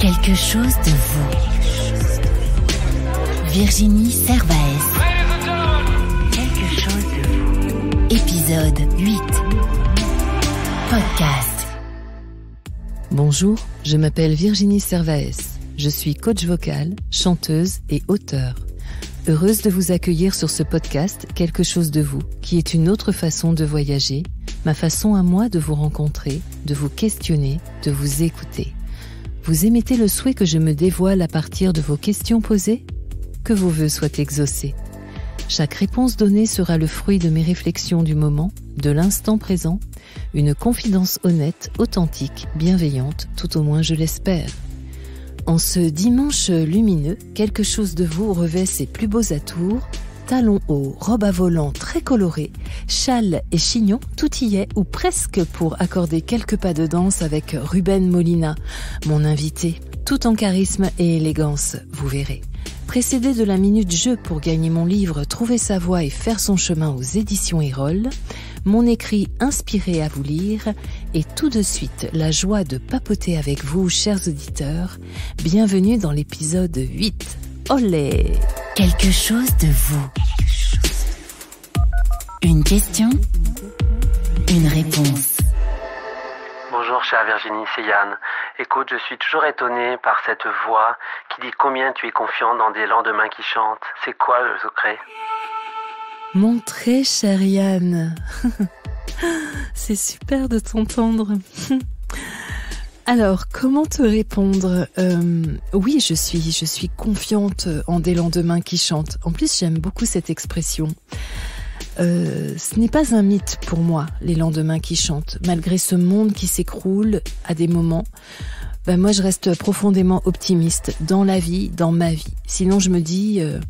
Quelque chose de vous. Virginie Servaes. Quelque chose de vous. Épisode 8. Podcast. Bonjour, je m'appelle Virginie Servaes. Je suis coach vocal, chanteuse et auteur. Heureuse de vous accueillir sur ce podcast Quelque chose de vous, qui est une autre façon de voyager, ma façon à moi de vous rencontrer, de vous questionner, de vous écouter. Vous émettez le souhait que je me dévoile à partir de vos questions posées Que vos voeux soient exaucés. Chaque réponse donnée sera le fruit de mes réflexions du moment, de l'instant présent, une confidence honnête, authentique, bienveillante, tout au moins je l'espère. En ce dimanche lumineux, quelque chose de vous revêt ses plus beaux atours talons haut, robe à volant très colorée, châle et chignon, tout y est ou presque pour accorder quelques pas de danse avec Ruben Molina, mon invité, tout en charisme et élégance, vous verrez. Précédé de la minute jeu pour gagner mon livre Trouver sa voix et faire son chemin aux éditions Erol, mon écrit inspiré à vous lire et tout de suite la joie de papoter avec vous, chers auditeurs. Bienvenue dans l'épisode 8. Olé oh, Quelque chose de vous. Une question, une réponse. Bonjour chère Virginie, c'est Yann. Écoute, je suis toujours étonné par cette voix qui dit combien tu es confiant dans des lendemains qui chantent. C'est quoi le secret Montrer, chère Yann. c'est super de t'entendre. Alors, comment te répondre euh, Oui, je suis, je suis confiante en des lendemains qui chantent. En plus, j'aime beaucoup cette expression. Euh, ce n'est pas un mythe pour moi, les lendemains qui chantent. Malgré ce monde qui s'écroule à des moments, ben moi je reste profondément optimiste dans la vie, dans ma vie. Sinon je me dis que euh,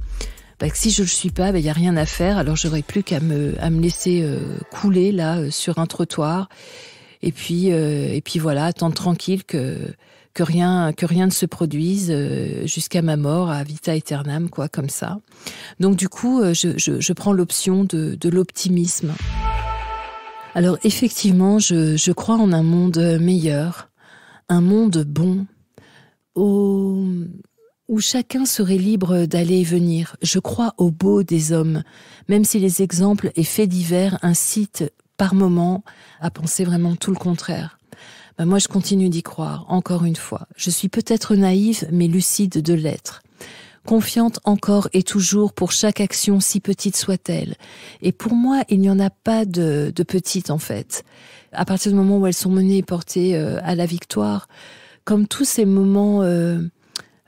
ben si je ne le suis pas, il ben n'y a rien à faire, alors j'aurais plus qu'à me, me laisser couler là sur un trottoir et puis, euh, et puis voilà, attendre tranquille que rien que rien ne se produise euh, jusqu'à ma mort, à vita aeternam, quoi, comme ça. Donc du coup, euh, je, prends l'option de, l'optimisme. Alors effectivement, je, crois en un monde meilleur, un monde bon, où chacun serait libre d'aller et venir. Je crois au beau des hommes, même si les exemples et faits divers incitent par moment, à penser vraiment tout le contraire. Bah, moi, je continue d'y croire, encore une fois. Je suis peut-être naïve, mais lucide de l'être. Confiante encore et toujours pour chaque action, si petite soit-elle. Et pour moi, il n'y en a pas de, de petite, en fait. À partir du moment où elles sont menées et portées euh, à la victoire, comme tous ces moments euh,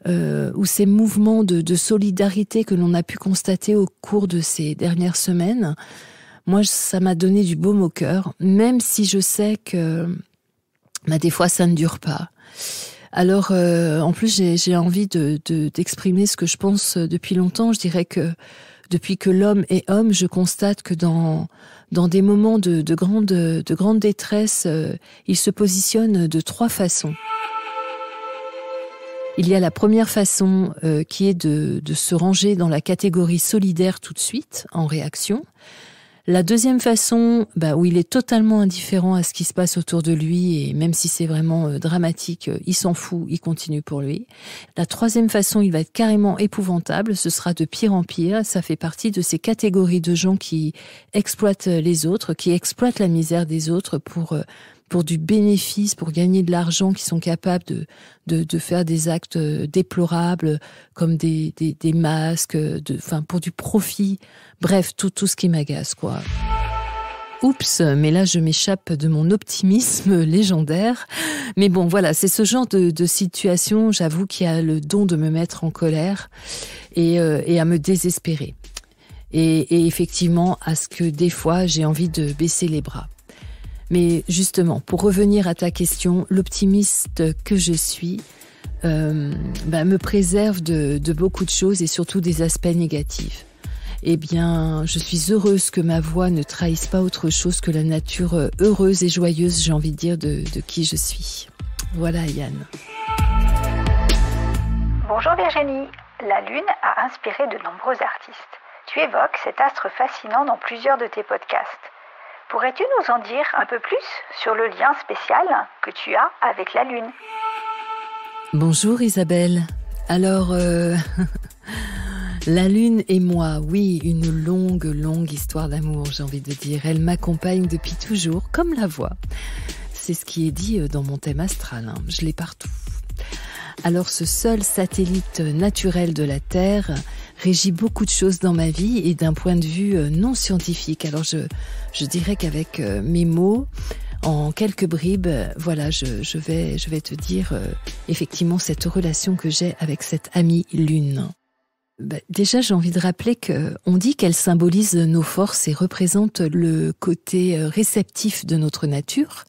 euh, ou ces mouvements de solidarité que l'on a pu constater au cours de ces dernières semaines, moi, ça m'a donné du baume au cœur, même si je sais que bah, des fois, ça ne dure pas. Alors, euh, en plus, j'ai envie d'exprimer de, d'exprimer ce que je pense euh, depuis longtemps. Je dirais que depuis que l'homme est homme, je constate que dans, dans des moments de, de grande, de grande détresse, euh, il se positionne de trois façons. Il y a la première façon qui est de, de se ranger dans la catégorie solidaire tout de suite, en réaction. La deuxième façon, bah, où il est totalement indifférent à ce qui se passe autour de lui, et même si c'est vraiment euh, dramatique, euh, il s'en fout, il continue pour lui. La troisième façon, il va être carrément épouvantable, ce sera de pire en pire, ça fait partie de ces catégories de gens qui exploitent euh, les autres, qui exploitent la misère des autres pour pour du bénéfice, pour gagner de l'argent, qui sont capables de, de, faire des actes euh, déplorables, comme des, masques, euh, de, enfin, pour du profit. Bref, tout, ce qui m'agace, quoi. Oups, mais là je m'échappe de mon optimisme légendaire. Mais bon, voilà, c'est ce genre de, situation, j'avoue, qui a le don de me mettre en colère et, euh, à me désespérer. et effectivement, à ce que des fois j'ai envie de baisser les bras. Mais justement, pour revenir à ta question, l'optimiste que je suis euh, bah, me préserve de, beaucoup de choses et surtout des aspects négatifs eh bien, je suis heureuse que ma voix ne trahisse pas autre chose que la nature heureuse et joyeuse, j'ai envie de dire, de, qui je suis. Voilà, Yann. Bonjour Virginie. La Lune a inspiré de nombreux artistes. Tu évoques cet astre fascinant dans plusieurs de tes podcasts. Pourrais-tu nous en dire un peu plus sur le lien spécial que tu as avec la Lune Bonjour Isabelle. Alors, euh, la Lune et moi, oui, une longue, longue histoire d'amour, j'ai envie de dire. Elle m'accompagne depuis toujours, comme la voix. C'est ce qui est dit euh, dans mon thème astral, hein. je l'ai partout. Alors ce seul satellite naturel de la Terre régit beaucoup de choses dans ma vie et d'un point de vue euh, non scientifique. Alors je, je dirais qu'avec euh, mes mots, en quelques bribes, euh, voilà, je, vais, te dire effectivement cette relation que j'ai avec cette amie lune. Bah, déjà, j'ai envie de rappeler qu'on dit qu'elle symbolise nos forces et représente le côté réceptif de notre nature,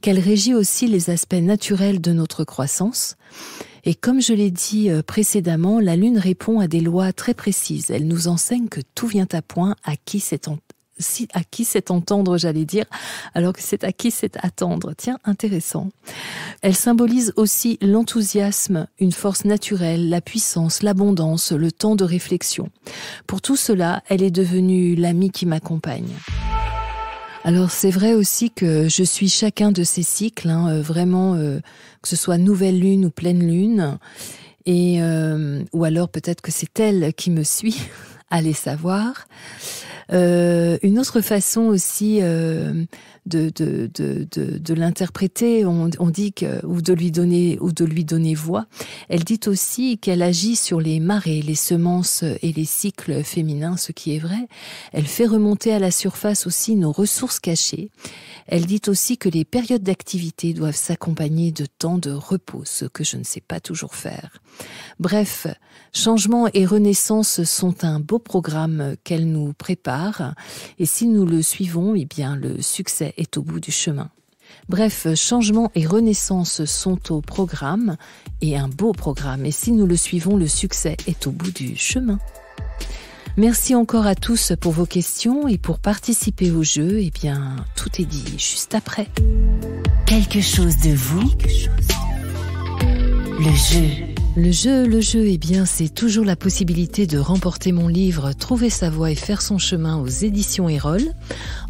qu'elle régit aussi les aspects naturels de notre croissance, et comme je l'ai dit euh, précédemment, la Lune répond à des lois très précises. Elle nous enseigne que tout vient à point à qui c'est à qui c'est entendre, j'allais dire, alors que c'est à qui c'est attendre. Tiens, intéressant. Elle symbolise aussi l'enthousiasme, une force naturelle, la puissance, l'abondance, le temps de réflexion. Pour tout cela, elle est devenue l'amie qui m'accompagne. Alors c'est vrai aussi que je suis chacun de ces cycles, hein, euh, vraiment, euh, que ce soit nouvelle lune ou pleine lune. Et euh, ou alors peut-être que c'est elle qui me suit allez savoir. Euh, une autre façon aussi euh, de, de, l'interpréter, on, dit que, ou de lui donner ou de lui donner voix, elle dit aussi qu'elle agit sur les marées, les semences et les cycles féminins, ce qui est vrai. Elle fait remonter à la surface aussi nos ressources cachées. Elle dit aussi que les périodes d'activité doivent s'accompagner de temps de repos, ce que je ne sais pas toujours faire. Bref, Changement et renaissance sont un beau programme qu'elle nous prépare et si nous le suivons, eh bien le succès est au bout du chemin. Bref, changement et renaissance sont au programme et un beau programme et si nous le suivons, le succès est au bout du chemin. Merci encore à tous pour vos questions et pour participer au jeu. Eh bien, tout est dit juste après. Quelque chose de vous, le jeu. Le jeu, le jeu, eh bien, c'est toujours la possibilité de remporter mon livre Trouver sa voie et faire son chemin aux éditions Erol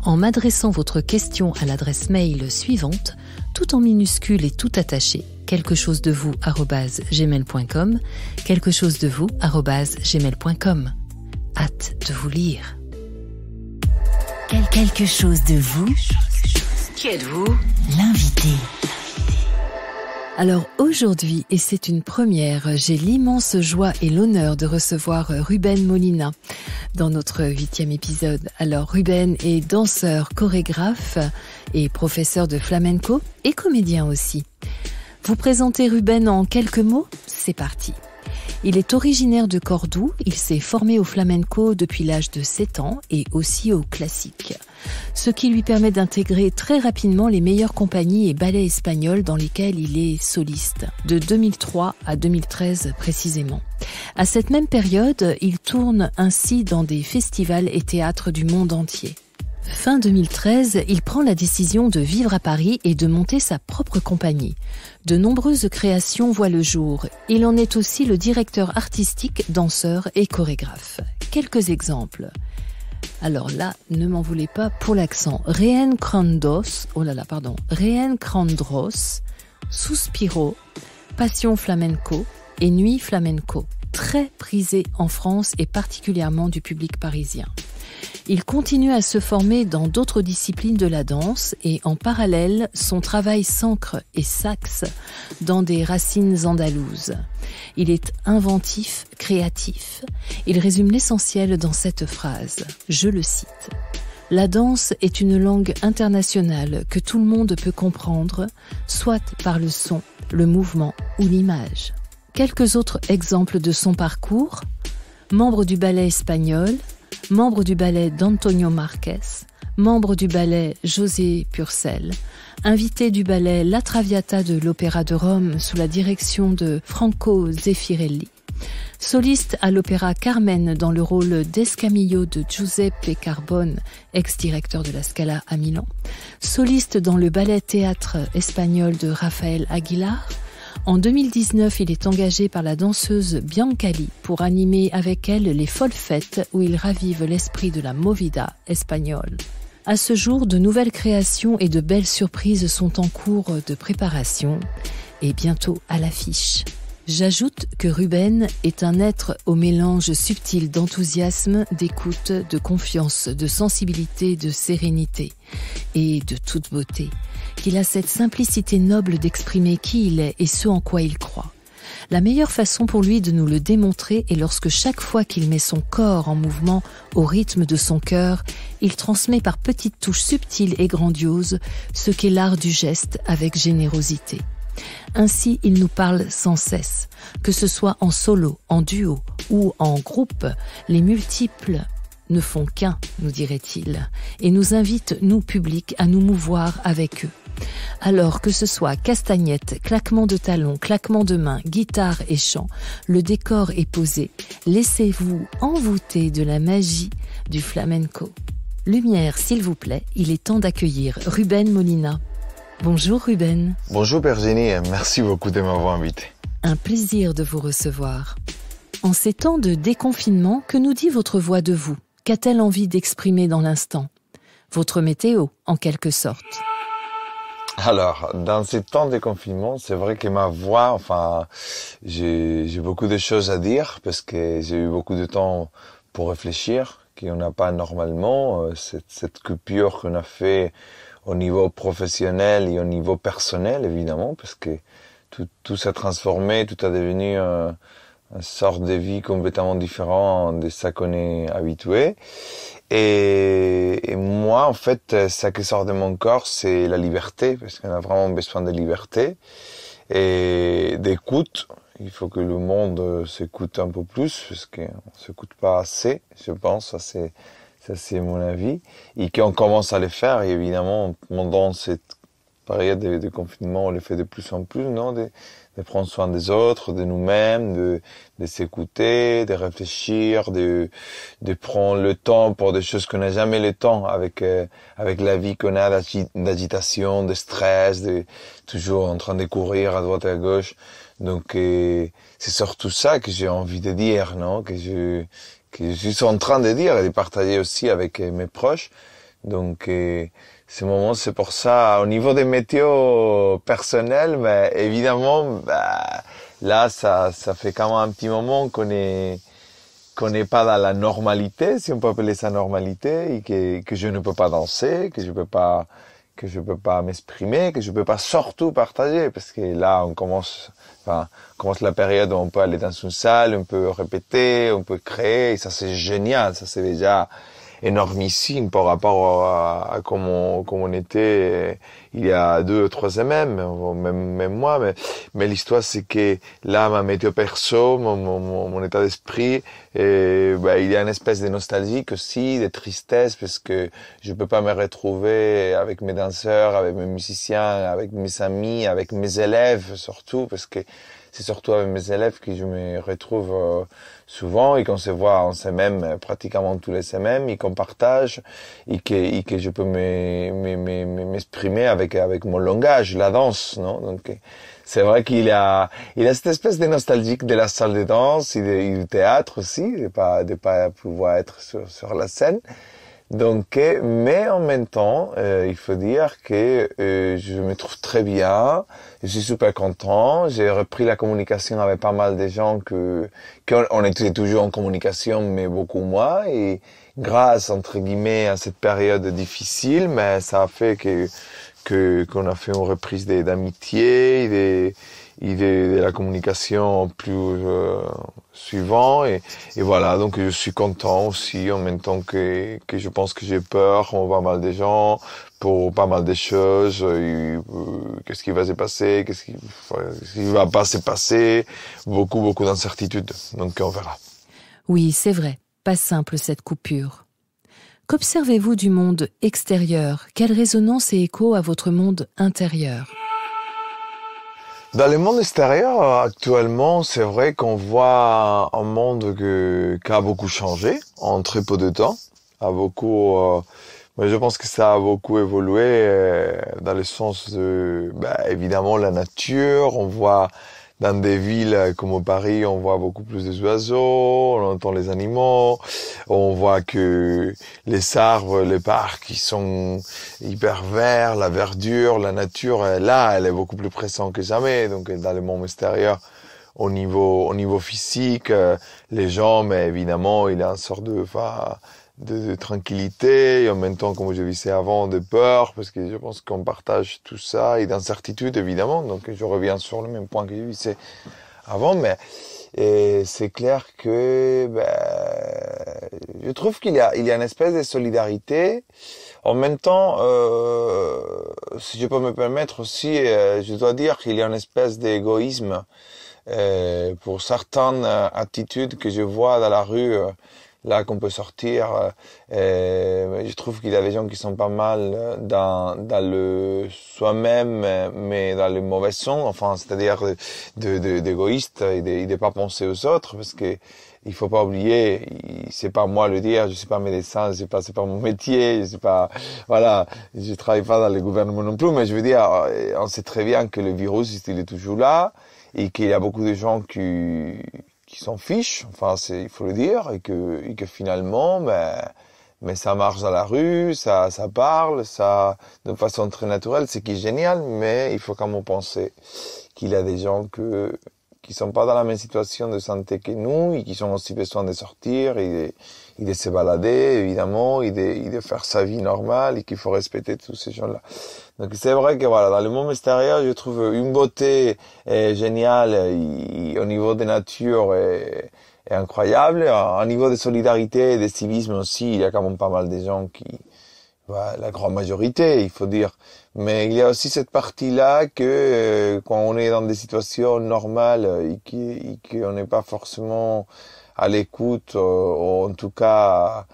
en m'adressant votre question à l'adresse mail suivante, tout en minuscule et tout attaché, quelque chose de vous gmail.com, quelque chose de vous gmail.com. Hâte de vous lire. Quelque chose de vous. Qui êtes-vous L'invité. Alors aujourd'hui, et c'est une première, j'ai l'immense joie et l'honneur de recevoir Ruben Molina dans notre huitième épisode. Alors Ruben est danseur, chorégraphe et professeur de flamenco et comédien aussi. Vous présentez Ruben en quelques mots C'est parti. Il est originaire de Cordoue, il s'est formé au flamenco depuis l'âge de 7 ans et aussi au classique, ce qui lui permet d'intégrer très rapidement les meilleures compagnies et ballets espagnols dans lesquels il est soliste, de 2003 à 2013 précisément. À cette même période, il tourne ainsi dans des festivals et théâtres du monde entier. Fin 2013, il prend la décision de vivre à Paris et de monter sa propre compagnie. De nombreuses créations voient le jour. Il en est aussi le directeur artistique, danseur et chorégraphe. Quelques exemples. Alors là, ne m'en voulez pas pour l'accent. Réen Crandos, oh là là, pardon, Réen Crandros, Suspiro, Passion flamenco et Nuit flamenco, très prisé en France et particulièrement du public parisien. Il continue à se former dans d'autres disciplines de la danse et en parallèle, son travail s'ancre et s'axe dans des racines andalouses. Il est inventif, créatif. Il résume l'essentiel dans cette phrase. Je le cite. La danse est une langue internationale que tout le monde peut comprendre, soit par le son, le mouvement ou l'image. Quelques autres exemples de son parcours. Membre du ballet espagnol, membre du ballet d'Antonio Marquez, membre du ballet José Purcell, invité du ballet La Traviata de l'Opéra de Rome sous la direction de Franco Zeffirelli, soliste à l'Opéra Carmen dans le rôle d'Escamillo de Giuseppe Carbone, ex-directeur de la Scala à Milan, soliste dans le ballet théâtre espagnol de Rafael Aguilar, en 2019, il est engagé par la danseuse Biancali pour animer avec elle les folles fêtes où il ravive l'esprit de la movida espagnole. À ce jour, de nouvelles créations et de belles surprises sont en cours de préparation et bientôt à l'affiche. J'ajoute que Ruben est un être au mélange subtil d'enthousiasme, d'écoute, de confiance, de sensibilité, de sérénité et de toute beauté qu'il a cette simplicité noble d'exprimer qui il est et ce en quoi il croit. La meilleure façon pour lui de nous le démontrer est lorsque chaque fois qu'il met son corps en mouvement au rythme de son cœur, il transmet par petites touches subtiles et grandioses ce qu'est l'art du geste avec générosité. Ainsi, il nous parle sans cesse, que ce soit en solo, en duo ou en groupe, les multiples ne font qu'un, nous dirait-il, et nous invite, nous publics, à nous mouvoir avec eux. Alors que ce soit castagnette, claquement de talons, claquement de mains, guitare et chant, le décor est posé. Laissez-vous envoûter de la magie du flamenco. Lumière, s'il vous plaît, il est temps d'accueillir Ruben Molina. Bonjour Ruben. Bonjour Virginie merci beaucoup de m'avoir invité. Un plaisir de vous recevoir. En ces temps de déconfinement, que nous dit votre voix de vous Qu'a-t-elle envie d'exprimer dans l'instant Votre météo, en quelque sorte. Alors, dans ces temps de confinement, c'est vrai que ma voix, enfin, j'ai beaucoup de choses à dire parce que j'ai eu beaucoup de temps pour réfléchir, qu'on n'a pas normalement, euh, cette, cette coupure qu'on a fait au niveau professionnel et au niveau personnel, évidemment, parce que tout, tout s'est transformé, tout a devenu... Euh, une sort de vie complètement différente de ça qu'on est habitué. Et, moi, en fait, ça qui sort de mon corps, c'est la liberté, parce qu'on a vraiment besoin de liberté et d'écoute. Il faut que le monde s'écoute un peu plus, parce qu'on s'écoute pas assez, je pense. Ça, c'est, ça, c'est mon avis. Et qu'on commence à le faire, et évidemment, pendant cette période de, confinement, on le fait de plus en plus, non? de prendre soin des autres, de nous-mêmes, de, de s'écouter, de réfléchir, de, de prendre le temps pour des choses qu'on n'a jamais le temps avec, euh, avec la vie qu'on a d'agitation, de stress, de toujours en train de courir à droite et à gauche. Donc, euh, c'est surtout ça que j'ai envie de dire, non? Que je, que je suis en train de dire et de partager aussi avec euh, mes proches. Donc, ce moment, C'est pour ça, au niveau des météos personnels, mais ben, évidemment, bah, là, ça, ça fait quand même un petit moment qu'on est qu'on n'est pas dans la normalité, si on peut appeler ça normalité, et que, que je ne peux pas danser, que je peux pas que je peux pas m'exprimer, que je peux pas surtout partager, parce que là, on commence, enfin, on commence la période où on peut aller dans une salle, on peut répéter, on peut créer, et ça c'est génial, ça c'est déjà énormissime par rapport à, à comment comme on, était euh, il y a deux ou trois semaines, même, même moi. Mais, mais l'histoire, c'est que là, ma météo perso, mon, mon, mon état d'esprit, euh, bah, il y a une espèce de nostalgie aussi, de tristesse, parce que je peux pas me retrouver avec mes danseurs, avec mes musiciens, avec mes amis, avec mes élèves surtout, parce que c'est surtout avec mes élèves que je me retrouve... Euh, souvent et qu'on se voit en semaine euh, pratiquement tous les semaines et qu'on partage et que, et que je peux m'exprimer avec, avec mon langage, la danse, non? Donc, euh, c'est vrai qu'il a, il a cette espèce de nostalgique de la salle de danse et, du théâtre aussi, de pas, de pas pouvoir être sur, sur la scène. Donc, mais en même temps, euh, il faut dire que euh, je me trouve très bien, je suis super content, j'ai repris la communication avec pas mal de gens que qu'on on était toujours en communication, mais beaucoup moins. Et grâce entre guillemets à cette période difficile, mais ça a fait que que qu'on a fait une reprise d'amitié, et de, la communication plus euh, suivant et, voilà donc je suis content aussi en même temps que, je pense que j'ai peur on voit mal des gens pour pas mal de choses euh, qu'est-ce qui va se passer qu'est-ce qui, va pas se passer beaucoup beaucoup d'incertitudes donc on euh, verra oui c'est vrai pas simple cette coupure qu'observez-vous du monde extérieur quelle résonance et écho à votre monde intérieur dans le monde extérieur, actuellement, c'est vrai qu'on voit un monde que, qui a beaucoup changé en très peu de temps, a beaucoup. Euh, mais je pense que ça a beaucoup évolué euh, dans le sens de, bah, évidemment, la nature. On voit dans des villes comme Paris, on voit beaucoup plus d'oiseaux, oiseaux, on entend les animaux, on voit que les arbres, les parcs, ils sont hyper verts, la verdure, la nature, là, elle est beaucoup plus présente que jamais. Donc, dans le monde extérieur, au niveau, au niveau physique, euh, les gens, mais évidemment, il y a un sort de, enfin, de, tranquillité et en même temps, comme je disais avant, de peur, parce que je pense qu'on partage tout ça et d'incertitude, évidemment. Donc, je reviens sur le même point que je disais avant, mais c'est clair que ben, je trouve qu'il y a, il y a une espèce de solidarité. En même temps, euh, si je peux me permettre aussi, euh, je dois dire qu'il y a une espèce d'égoïsme euh, pour certaines euh, attitudes que je vois dans la rue euh, là qu'on peut sortir. Euh, je trouve qu'il y a des gens qui sont pas mal euh, dans, dans le soi-même, euh, mais dans le mauvais sens, enfin, c'est-à-dire d'égoïste de, et de ne pas penser aux autres, parce que il faut pas oublier, c'est pas moi le dire, je suis pas médecin, je pas, c'est pas mon métier, je pas, voilà, je travaille pas dans le gouvernement non plus, mais je veux dire, on sait très bien que le virus, il est toujours là, et qu'il y a beaucoup de gens qui, s'en fiche, enfin c'est il faut le dire, et que, et que finalement, ben, mais ben, ça marche dans la rue, ça, ça parle, ça de façon très naturelle, c'est qui est génial, mais il faut quand même penser qu'il y a des gens que qui sont pas dans la même situation de santé que nous et qui ont aussi besoin de sortir et de, et de se balader évidemment et de, et de, faire sa vie normale et qu'il faut respecter tous ces gens-là. Donc c'est vrai que voilà, dans le monde extérieur, je trouve une beauté géniale au niveau de nature et, incroyable. Au niveau de solidarité et de civisme aussi, il y a quand même pas mal de gens qui, bah, la grande majorité, il faut dire. Mais il y a aussi cette partie-là que euh, quand on est dans des situations normales et qu'on on n'est pas forcément à l'écoute, ou euh, en tout cas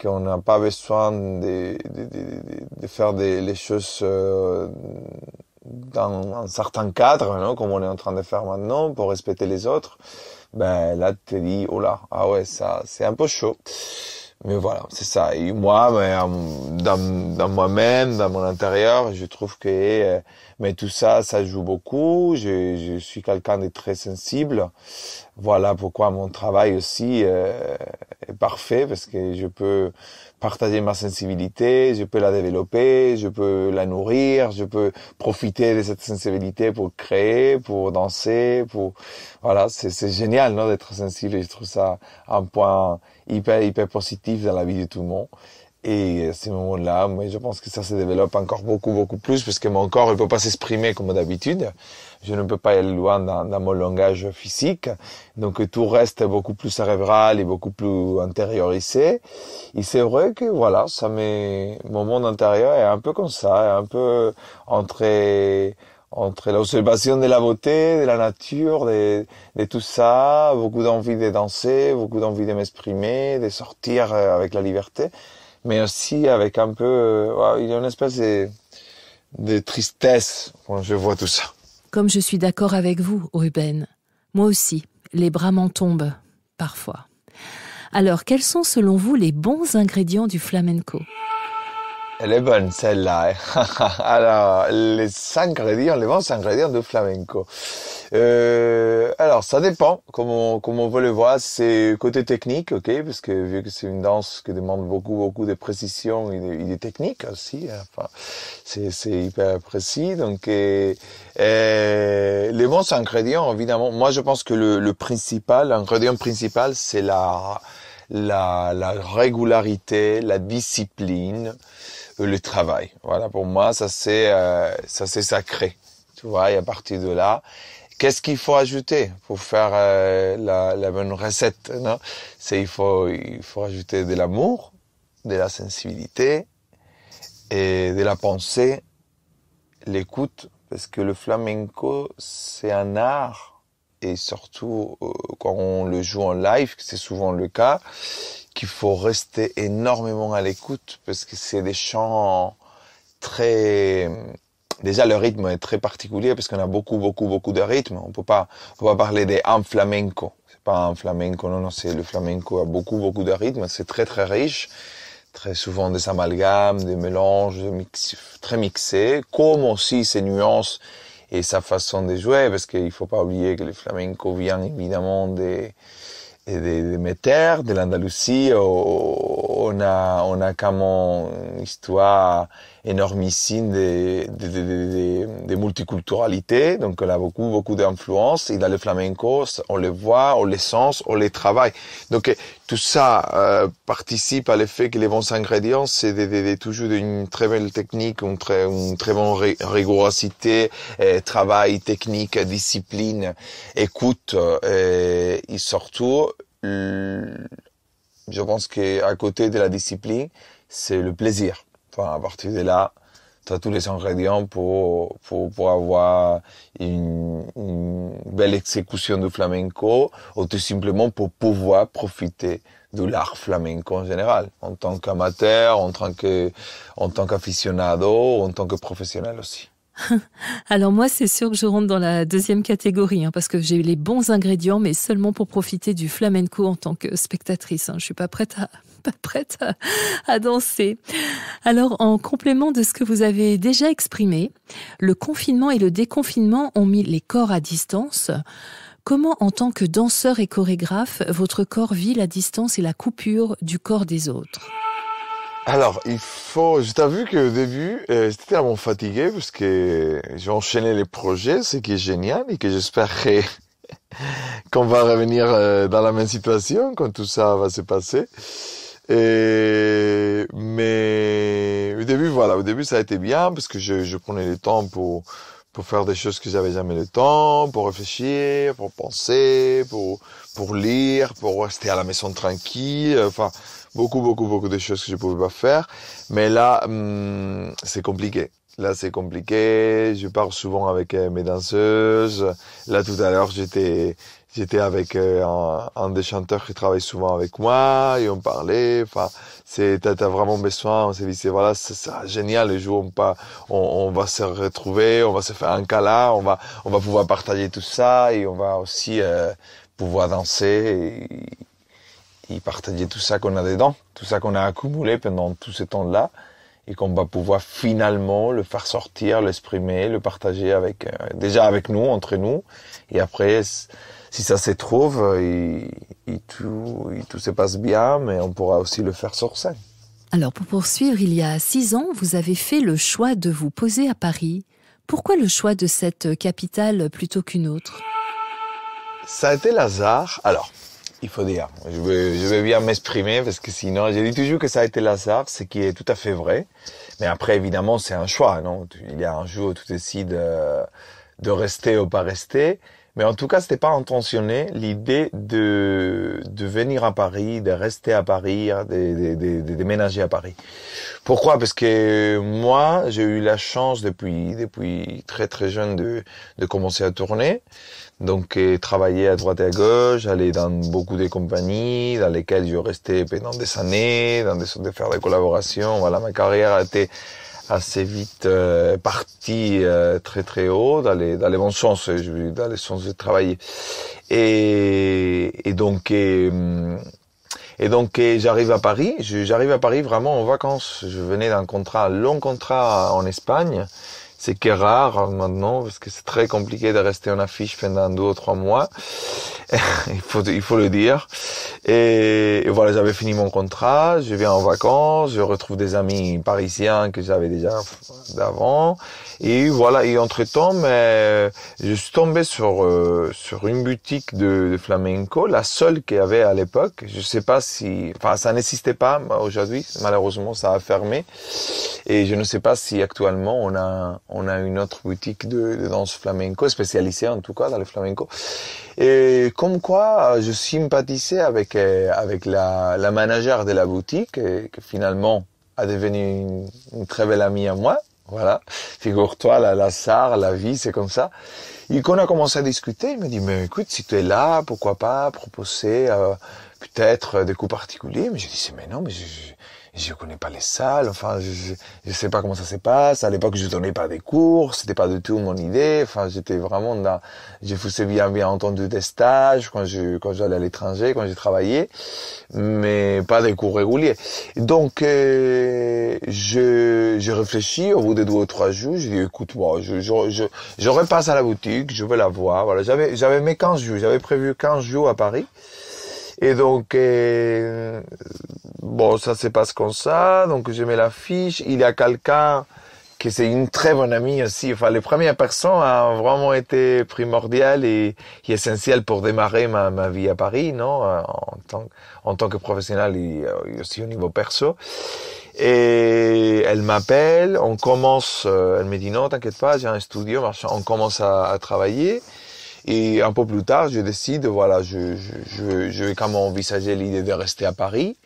qu'on n'a pas besoin de, de, de, de faire des, les choses euh, dans un certain cadre, non comme on est en train de faire maintenant, pour respecter les autres, ben là, tu te dis, oh là, ah ouais, ça, c'est un peu chaud. Mais voilà, c'est ça. Et moi, mais, euh, dans, dans moi-même, dans mon intérieur, je trouve que euh, mais tout ça, ça joue beaucoup. Je, je suis quelqu'un de très sensible voilà pourquoi mon travail aussi euh, est parfait parce que je peux partager ma sensibilité, je peux la développer, je peux la nourrir, je peux profiter de cette sensibilité pour créer, pour danser, pour voilà, c'est génial non d'être sensible, je trouve ça un point hyper hyper positif dans la vie de tout le monde. Et à euh, ces moments-là, moi, je pense que ça se développe encore beaucoup, beaucoup plus, parce que mon corps ne peut pas s'exprimer comme d'habitude. Je ne peux pas aller loin dans, dans, mon langage physique. Donc, tout reste beaucoup plus cérébral et beaucoup plus intériorisé. Et c'est vrai que, voilà, ça met mon monde intérieur est un peu comme ça, un peu entre, entre l'observation de la beauté, de la nature, de, de tout ça, beaucoup d'envie de danser, beaucoup d'envie de m'exprimer, de sortir euh, avec la liberté mais aussi avec un peu, euh, il y a une espèce de, tristesse quand je vois tout ça. Comme je suis d'accord avec vous, Ruben, moi aussi, les bras m'en tombent, parfois. Alors, quels sont selon vous les bons ingrédients du flamenco elle est bonne celle-là. Hein. alors, les ingrédients, les bons ingrédients de flamenco. Euh, alors, ça dépend comment comment on veut le voir. C'est côté technique, ok, parce que vu que c'est une danse qui demande beaucoup beaucoup de précision et de, technique aussi. Hein. enfin, c'est c'est hyper précis. Donc, les bons ingrédients, évidemment. Moi, je pense que le, le principal, l'ingrédient principal, c'est la la, la régularité, la discipline, le travail. Voilà, pour moi, ça c'est euh, ça c'est sacré. Tu vois, et à partir de là, qu'est-ce qu'il faut ajouter pour faire euh, la, la, bonne recette Non, c'est il faut il faut ajouter de l'amour, de la sensibilité et de la pensée, l'écoute, parce que le flamenco c'est un art et surtout euh, quand on le joue en live, c'est souvent le cas, qu'il faut rester énormément à l'écoute parce que c'est des chants très déjà le rythme est très particulier parce qu'on a beaucoup beaucoup beaucoup de rythmes. On peut pas on peut pas parler des flamenco. C'est pas un flamenco non non, c'est le flamenco a beaucoup beaucoup de rythmes, c'est très très riche. Très souvent des amalgames, des mélanges mix, très mixés, comme aussi ces nuances et sa façon de jouer, parce qu'il faut pas oublier que le flamenco vient évidemment des des, mes terres de l'Andalousie, on a, on a comme une histoire énormissime des, des, des, des multiculturalités, donc elle a beaucoup, beaucoup d'influence, et a le flamenco, on le voit, on les sens, on les travaille. Donc euh, tout ça euh, participe à l'effet que les bons ingrédients, c'est toujours une très belle technique, une très, une très bonne rigorosité, euh, travail, technique, discipline, écoute, et, et surtout, je pense qu'à côté de la discipline, c'est le plaisir à partir de là, tu as tous les ingrédients pour, pour, pour avoir une, belle exécution du flamenco ou tout simplement pour pouvoir profiter de l'art flamenco en général, en tant qu'amateur, en tant que, en tant qu'aficionado, en tant que professionnel aussi. Alors moi, c'est sûr que je rentre dans la deuxième catégorie, hein, parce que j'ai les bons ingrédients, mais seulement pour profiter du flamenco en tant que spectatrice. Hein. Je suis pas prête à pas prête à, danser. Alors, en complément de ce que vous avez déjà exprimé, le confinement et le déconfinement ont mis les corps à distance. Comment, en tant que danseur et chorégraphe, votre corps vit la distance et la coupure du corps des autres alors, il faut. Je vu qu'au début, euh, j'étais tellement fatigué parce que j'ai enchaîné les projets, ce qui est génial et que j'espère qu'on va revenir euh, dans la même situation quand tout ça va se passer. Mais au début, voilà, au début ça a été bien parce que je, je prenais le temps pour pour faire des choses que j'avais jamais le temps, pour réfléchir, pour penser, pour pour lire, pour rester à la maison tranquille. Enfin, beaucoup, beaucoup, beaucoup de choses que je pouvais pas faire. Mais là, hum, c'est compliqué. Là, c'est compliqué. Je parle souvent avec euh, mes danseuses. Là, tout à l'heure, j'étais, j'étais avec euh, un, un, des chanteurs qui travaille souvent avec moi et on parlait. Enfin, c'est, t'as, vraiment besoin. On s'est dit, c'est voilà, c'est, génial. Le jour, on, pas, on, va se retrouver, on va se faire un câlin, on va, on va pouvoir partager tout ça et on va aussi euh, pouvoir danser. Et, il partageait tout ça qu'on a dedans, tout ça qu'on a accumulé pendant tout ce temps-là, et qu'on va pouvoir finalement le faire sortir, l'exprimer, le partager avec euh, déjà avec nous, entre nous, et après, si ça se trouve, il, tout, tout se passe bien, mais on pourra aussi le faire sur scène. Alors pour poursuivre, il y a six ans, vous avez fait le choix de vous poser à Paris. Pourquoi le choix de cette capitale plutôt qu'une autre Ça a été l'hasard. Alors, il faut dire. Je vais je bien m'exprimer parce que sinon, j'ai dit toujours que ça a été l'hasard, ce qui est tout à fait vrai. Mais après, évidemment, c'est un choix, non Il y a un jour où tu décides euh, de rester ou pas rester. Mais en tout cas, c'était pas intentionné. L'idée de, de venir à Paris, de rester à Paris, hein, de, de, de, de, déménager à Paris. Pourquoi Parce que moi, j'ai eu la chance depuis depuis très très jeune de, de commencer à tourner. Donc, euh, travailler à droite et à gauche, aller dans beaucoup de compagnies dans lesquelles je restais pendant des années, dans des sortes de faire des collaborations. Voilà, ma carrière a été assez vite euh, partie euh, très très haut dans les, dans les bons sens, dans les sens de travailler. Et, et donc, et, et donc j'arrive à Paris, j'arrive à Paris vraiment en vacances. Je venais d'un contrat, un long contrat en Espagne c'est qui rare hein, maintenant parce que c'est très compliqué de rester en affiche pendant deux ou trois mois. il faut il faut le dire. Et, voilà, j'avais fini mon contrat, je viens en vacances, je retrouve des amis parisiens que j'avais déjà d'avant. Et voilà, et entre temps, mais je suis tombé sur euh, sur une boutique de, de flamenco, la seule qu'il y avait à l'époque. Je sais pas si, enfin, ça n'existait pas aujourd'hui. Malheureusement, ça a fermé. Et je ne sais pas si actuellement on a on a une autre boutique de, danse flamenco, spécialisée en tout cas dans le flamenco. Et comme quoi, je sympathisais avec, euh, avec la, la manager de la boutique, euh, qui finalement a devenu une, très belle amie à moi. Voilà, figure-toi, la, la la vie, c'est comme ça. Et qu'on a commencé à discuter, il m'a dit, mais écoute, si tu es là, pourquoi pas proposer euh, peut-être des coups particuliers. Mais je disais, mais non, mais je je connais pas les salles, enfin, je, je sais pas comment ça se passe. À l'époque, je donnais pas des cours, c'était pas du tout mon idée. Enfin, j'étais vraiment dans, je faisais bien, bien entendu des stages quand je, quand j'allais à l'étranger, quand j'ai travaillé, mais pas des cours réguliers. Donc, euh, je, j'ai réfléchis au bout de deux ou trois jours, j'ai dit écoute, moi, je, je, je, repasse à la boutique, je vais la voir. Voilà, j'avais, j'avais mes 15 jours, j'avais prévu 15 jours à Paris. Et donc, euh, bon, ça se passe comme ça. Donc, je mets l'affiche. Il y a quelqu'un qui c'est une très bonne amie aussi. Enfin, les premières personnes ont vraiment été primordiales et, essentielle essentielles pour démarrer ma, vie à Paris, non en tant, que professionnel et, aussi au niveau perso. Et elle m'appelle, on commence, euh, elle me dit non, t'inquiète pas, j'ai un studio, on commence à travailler. Et un peu plus tard, je décide, voilà, je, je, je, je vais quand même envisager l'idée de rester à Paris.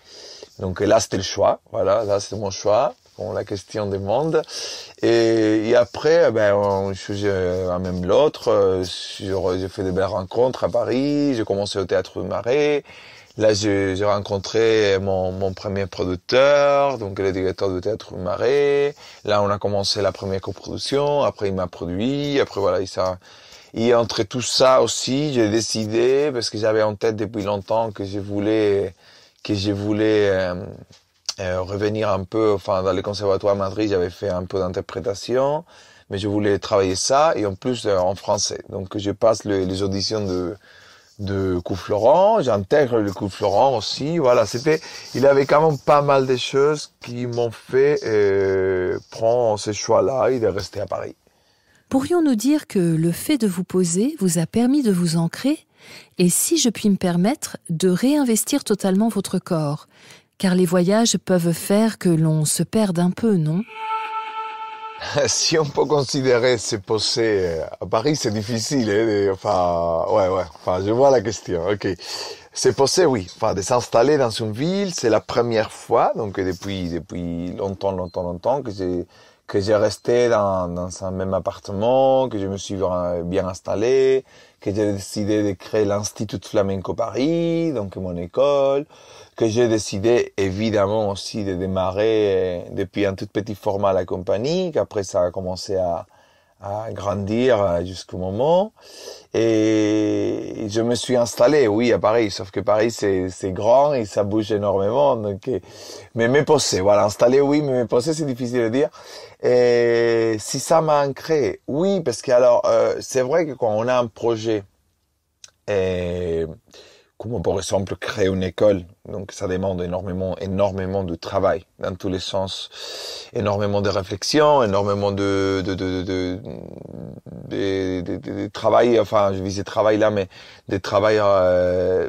Donc là, c'était le choix. Voilà, là, c'est mon choix. Bon, la question demande. Et, et après, eh ben, on choisit un euh, même l'autre. Euh, j'ai fait de belles rencontres à Paris. J'ai commencé au théâtre Marais. Là, j'ai rencontré mon, mon, premier producteur, donc le directeur du théâtre Marais. Là, on a commencé la première coproduction. Après, il m'a produit. Après, voilà, il s'est et entre tout ça aussi, j'ai décidé, parce que j'avais en tête depuis longtemps que je voulais, que je voulais euh, euh revenir un peu, enfin, dans les conservatoires à Madrid, j'avais fait un peu d'interprétation, mais je voulais travailler ça, et en plus euh, en français. Donc je passe les auditions de de coup Florent, j'intègre le coup Florent aussi, voilà, c'était, il avait quand même pas mal de choses qui m'ont fait euh, prendre ce choix-là et de rester à Paris. Pourrions-nous dire que le fait de vous poser vous a permis de vous ancrer et, si je puis me permettre, de réinvestir totalement votre corps Car les voyages peuvent faire que l'on se perde un peu, non si on peut considérer se poser euh, à Paris, c'est difficile. Hein, enfin, ouais, ouais. Enfin, je vois la question. Ok. Se poser, oui. Enfin, de s'installer dans une ville, c'est la première fois, donc depuis depuis longtemps, longtemps, longtemps que j'ai que j'ai resté dans, dans un même appartement, que je me suis bien installé, que j'ai décidé de créer l'Institut Flamenco Paris, donc mon école, que j'ai décidé évidemment aussi de démarrer euh, depuis un tout petit format la compagnie, qu'après ça a commencé à, à grandir euh, jusqu'au moment. Et je me suis installé, oui, à Paris. Sauf que Paris, c'est grand et ça bouge énormément. Donc, mais mes poser, voilà, installé, oui, mais mes poser, c'est difficile de dire. Et si ça m'a ancré, oui, parce que alors, euh, c'est vrai que quand on a un projet, et, comme par exemple créer une école donc ça demande énormément, énormément de travail dans tous les sens, énormément de réflexion, énormément de, de, de, de, travail, enfin je visais travail là, mais des travail euh,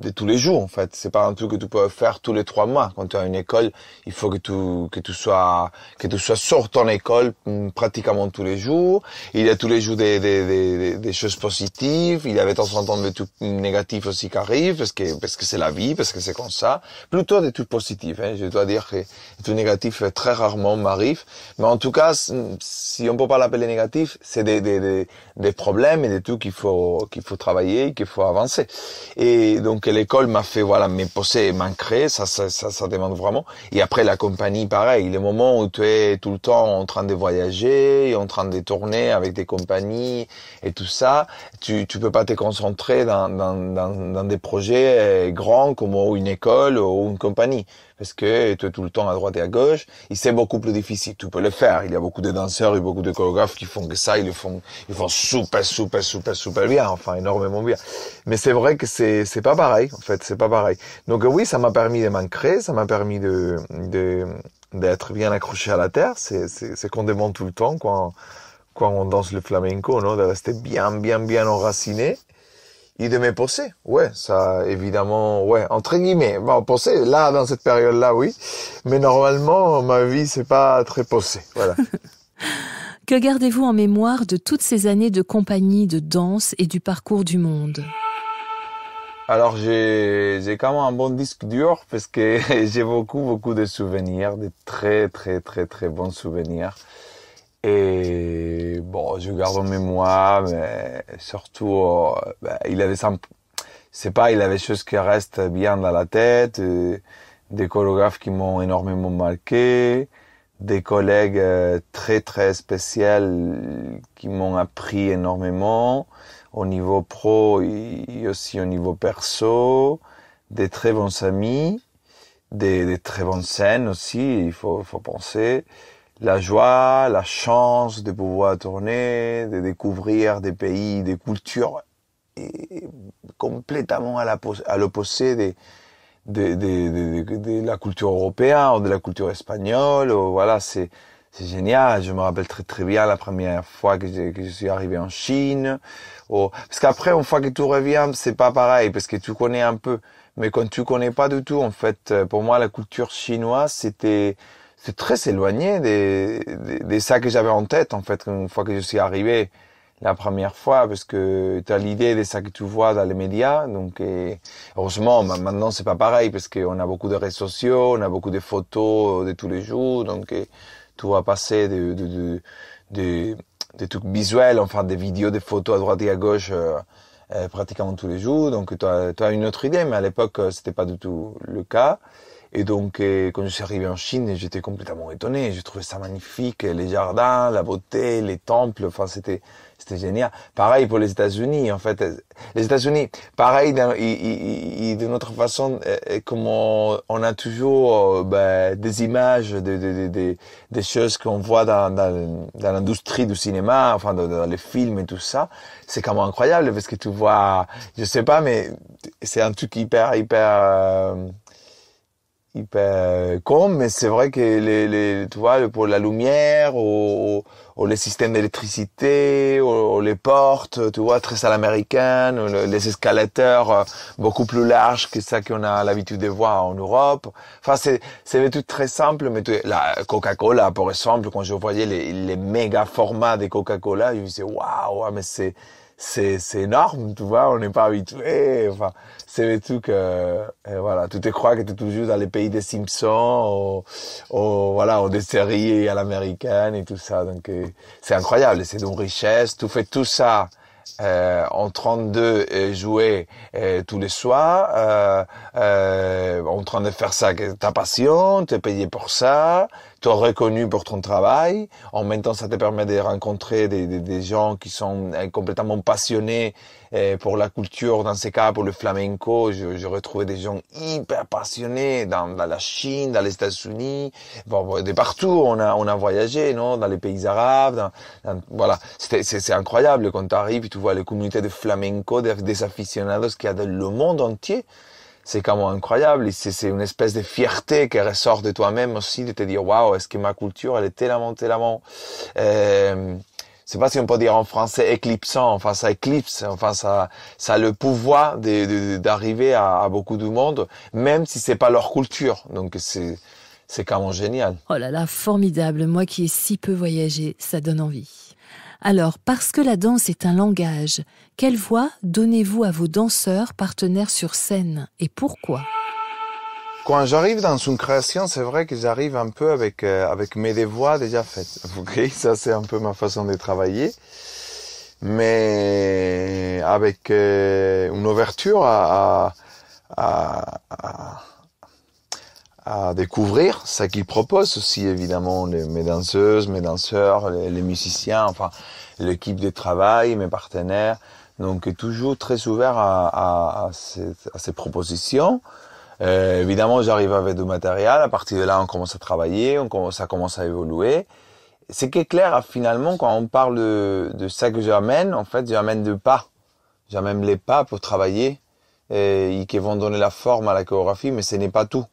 de tous les jours en fait. C'est pas un truc que tu peux faire tous les trois mois. Quand tu as une école, il faut que tu que tu sois que tu sois sur ton école mm, pratiquement tous les jours. Il y a tous les jours des, des, des, des choses positives, il y avait de temps en temps des trucs négatifs aussi qui arrivent parce que parce que c'est la vie parce que c'est comme ça. Plutôt des trucs positifs. Hein. Je dois dire que les trucs négatifs euh, très rarement m'arrivent. Mais en tout cas, si on peut pas l'appeler négatif, c'est des, des, des, problèmes et des trucs qu'il faut, qu'il faut travailler, qu'il faut avancer. Et donc l'école m'a fait voilà me poser, m'ancrer. Ça, ça, ça, demande vraiment. Et après la compagnie, pareil. Les moments où tu es tout le temps en train de voyager, en train de tourner avec des compagnies et tout ça, tu tu peux pas te concentrer dans, dans, dans, dans des projets euh, grands comme une école ou une compagnie. Parce que tu es tout le temps à droite et à gauche. Et c'est beaucoup plus difficile. Tu peux le faire. Il y a beaucoup de danseurs et beaucoup de chorégraphes qui font que ça. Ils le font, ils font super, super, super, super bien. Enfin, énormément bien. Mais c'est vrai que c'est, c'est pas pareil. En fait, c'est pas pareil. Donc oui, ça m'a permis de m'ancrer. Ça m'a permis de, de, d'être bien accroché à la terre. C'est, c'est, c'est qu'on demande tout le temps quand, quand on danse le flamenco, non? De rester bien, bien, bien enraciné il devait penser, ouais, ça évidemment, ouais, entre guillemets, bon, penser là dans cette période-là, oui, mais normalement ma vie c'est pas très pensée, voilà. que gardez-vous en mémoire de toutes ces années de compagnie de danse et du parcours du monde Alors j'ai j'ai quand même un bon disque dur parce que j'ai beaucoup beaucoup de souvenirs, des très très très très bons souvenirs. Et bon, je garde en mémoire, mais surtout, euh, bah, il avait c'est pas, il avait choses qui restent bien dans la tête, euh, des chorégraphes qui m'ont énormément marqué, des collègues euh, très très spéciaux qui m'ont appris énormément au niveau pro et aussi au niveau perso, des très bons amis, des, très bonnes scènes aussi, il faut, faut penser la joie, la chance de pouvoir tourner, de découvrir des pays, des cultures et complètement à l'opposé de, de, de, la culture européenne ou de la culture espagnole. voilà, c'est génial. Je me rappelle très très bien la première fois que je, suis arrivé en Chine. Parce qu'après, une fois que tu reviens, c'est pas pareil parce que tu connais un peu. Mais quand tu connais pas du tout, en fait, euh, pour moi, la culture chinoise, c'était c'est très éloigné des, des, des ça que j'avais en tête en fait une fois que je suis arrivé la première fois parce que tu as l'idée de ça que tu vois dans les médias donc et heureusement maintenant c'est pas pareil parce qu'on a beaucoup de réseaux sociaux on a beaucoup de photos euh, de tous les jours donc tout va passer de, de, de, de, des trucs visuels enfin des vidéos des photos à droite et à gauche euh, euh, pratiquement tous les jours donc tu as, une autre idée mais à l'époque c'était pas du tout le cas et donc, euh, quand je suis arrivé en Chine, j'étais complètement étonné. J'ai trouvé ça magnifique, les jardins, la beauté, les temples. Enfin, c'était c'était génial. Pareil pour les États-Unis, en fait. Les États-Unis, pareil, d'une autre façon, euh, euh, comme on, a toujours ben, des images, des des des des choses qu'on voit dans, dans, dans l'industrie du cinéma, enfin dans, les films et tout ça, c'est quand même incroyable parce que tu vois, je sais pas, mais c'est un truc hyper, hyper hyper euh, con, mais c'est vrai que les, les, tu vois, pour la lumière ou, les systèmes d'électricité ou, les portes, tu vois, très à l'américaine, les escalateurs euh, beaucoup plus larges que ça qu'on a l'habitude de voir en Europe. Enfin, c'est c'est tout très simple. mais la Coca-Cola, par exemple, quand je voyais les, les méga formats des Coca-Cola, je me disais waouh, mais c'est c'est c'est énorme, tu vois, on n'est pas habitué. Enfin, c'est tout truc, euh, voilà, tu te crois que tu es toujours dans les pays des Simpsons, ou, voilà, des séries à l'américaine et tout ça. Donc euh, c'est incroyable, c'est une richesse. Tu fais tout ça. Euh, en 32 de jouer tous les soirs, euh, euh, en train de faire ça, ta passion, te payer pour ça, te reconnu pour ton travail. En même temps, ça te permet de rencontrer des, des, gens qui sont euh, complètement passionnés euh, pour la culture, dans ces cas, pour le flamenco. Je, je retrouvais des gens hyper passionnés dans, dans la Chine, dans les États-Unis, de partout. On a, on a voyagé, non, dans les pays arabes. Dans, voilà, c'est incroyable quand tu arrives et tu vois les communautés de flamenco, des, des aficionados qu'il y a dans le monde entier c'est quand même incroyable. C'est une espèce de fierté qui ressort de toi-même aussi, de te dire waouh, est-ce que ma culture elle est tellement, tellement. Euh, sais pas si on peut dire en français éclipsant. Enfin, ça éclipse. Enfin, ça, ça a le pouvoir d'arriver à, à, beaucoup de monde, même si c'est pas leur culture. Donc c'est c'est quand même génial. Oh là là, formidable. Moi qui ai si peu voyagé, ça donne envie. Alors, parce que la danse est un langage, quelle voix donnez-vous à vos danseurs partenaires sur scène et pourquoi quand j'arrive dans une création, c'est vrai que j'arrive un peu avec euh, avec mes voix déjà Vous voyez, ça c'est un peu ma façon de travailler, mais avec euh, une ouverture à, à à découvrir ce qu'ils proposent aussi évidemment les, mes danseuses, mes danseurs, les, musiciens, enfin l'équipe de travail, mes partenaires. Donc toujours très ouvert à, à, à, ces, à ces, propositions. Euh, évidemment, j'arrive avec du matériel. À partir de là, on commence à travailler, on commence, ça commence à évoluer. Ce qui est clair, finalement, quand on parle de, de ça que j'amène, en fait, j'amène deux pas. J'amène les pas pour travailler et, et qui vont donner la forme à la chorégraphie, mais ce n'est pas tout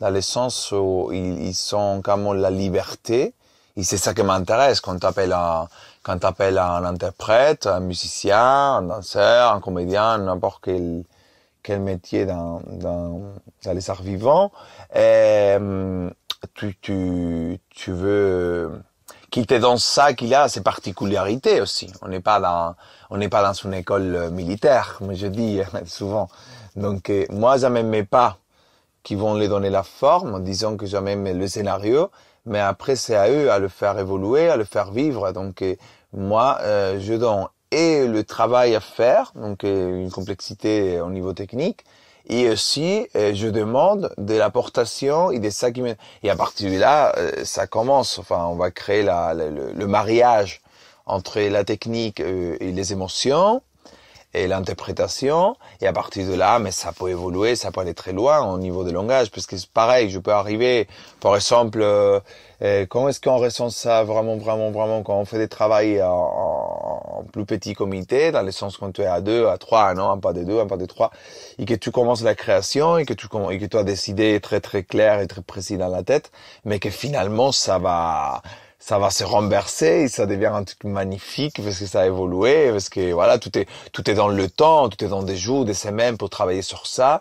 dans le sens où ils, sont comme la liberté. Et c'est ça qui m'intéresse quand t'appelles un, quand t'appelles un interprète, un musicien, un danseur, un comédien, n'importe quel, quel métier dans, dans, dans les arts vivants. Et, tu, tu, tu veux qu'il te danse ça, qu'il a ses particularités aussi. On n'est pas dans, on n'est pas dans une école militaire, mais je dis souvent. Donc, euh, moi, mes pas qui vont les donner la forme en disant que j'amène le scénario, mais après c'est à eux à le faire évoluer, à le faire vivre. Donc euh, moi, euh, je donne et le travail à faire, donc euh, une complexité au niveau technique, et aussi je demande de l'apportation et de ça qui me... Et à partir de là, ça commence. Enfin, on va créer la, le, le mariage entre la technique et les émotions, et l'interprétation. Et à partir de là, mais ça peut évoluer, ça peut aller très loin au niveau des langage, parce que c'est pareil, je peux arriver, par exemple, euh, euh, comment est-ce qu'on ressent ça vraiment, vraiment, vraiment quand on fait des travails en, plus petit comité, dans le sens qu'on tu es à deux, à trois, non, pas de deux, un pas de trois, et que tu commences la création et que tu et que tu as décidé très, très clair et très précis dans la tête, mais que finalement ça va ça va se renverser et ça devient un truc magnifique parce que ça a évolué, parce que voilà, tout est, tout est dans le temps, tout est dans des jours, des semaines pour travailler sur ça.